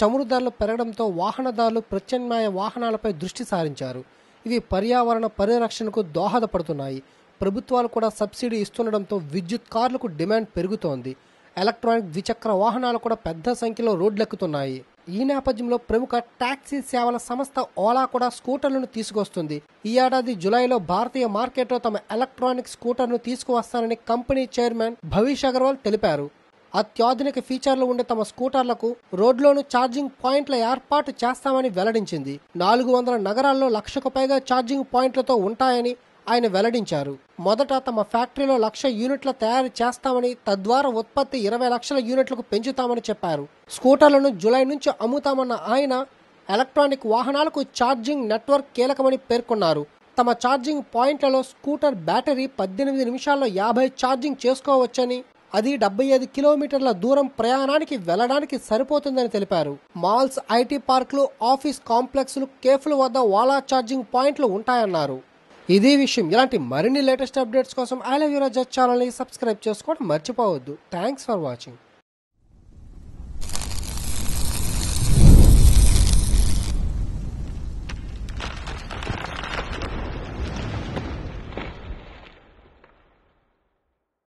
చమురు ధరలు పెరగడంతో వాహనదారులు ప్రత్యామ్నాయ వాహనాలపై దృష్టి సారించారు ఇవి పర్యావరణ పరిరక్షణకు దోహదపడుతున్నాయి ప్రభుత్వాలు కూడా సబ్సిడీ ఇస్తుండడంతో విద్యుత్ కార్లకు డిమాండ్ పెరుగుతోంది ఎలక్ట్రానిక్ ద్విచక్ర వాహనాలు కూడా పెద్ద సంఖ్యలో రోడ్లెక్కుతున్నాయి ఈ నేపథ్యంలో ప్రముఖ టాక్సీ సేవల సంస్థ ఓలా కూడా స్కూటర్లను తీసుకొస్తుంది ఈ ఏడాది జులైలో భారతీయ మార్కెట్లో తమ ఎలక్ట్రానిక్ స్కూటర్ను తీసుకువస్తానని కంపెనీ చైర్మన్ భవిష్ అగర్వాల్ తెలిపారు అత్యాధునిక ఫీచర్లు ఉండే తమ స్కూటర్లకు రోడ్లోను ఛార్జింగ్ పాయింట్ల ఏర్పాటు చేస్తామని వెల్లడించింది నాలుగు వందల నగరాల్లో లక్షకు పైగా ఛార్జింగ్ పాయింట్లతో ఉంటాయని ఆయన వెల్లడించారు మొదట తమ ఫ్యాక్టరీలో లక్ష యూనిట్ల తయారు చేస్తామని తద్వారా ఉత్పత్తి ఇరవై లక్షల యూనిట్లకు పెంచుతామని చెప్పారు స్కూటర్లను జులై నుంచి అమ్ముతామన్న ఆయన ఎలక్ట్రానిక్ వాహనాలకు ఛార్జింగ్ నెట్వర్క్ కీలకమని పేర్కొన్నారు తమ ఛార్జింగ్ పాయింట్లలో స్కూటర్ బ్యాటరీ పద్దెనిమిది నిమిషాల్లో యాభై ఛార్జింగ్ చేసుకోవచ్చని అది డెబ్బై ఐదు కిలోమీటర్ల దూరం ప్రయాణానికి వెళ్లడానికి సరిపోతుందని తెలిపారు మాల్స్ ఐటీ పార్క్లు ఆఫీస్ కాంప్లెక్స్లు కేఫ్ల వద్ద వాలా ఛార్జింగ్ పాయింట్లు ఉంటాయన్నారు ఇదే విషయం ఇలాంటి మరిన్ని లేటెస్ట్ అప్డేట్స్ కోసం ఐ లవ్ యూరాజ్ ఛానల్ని సబ్స్క్రైబ్ చేసుకోవడం మర్చిపోవద్దు థ్యాంక్స్ ఫర్ వాచింగ్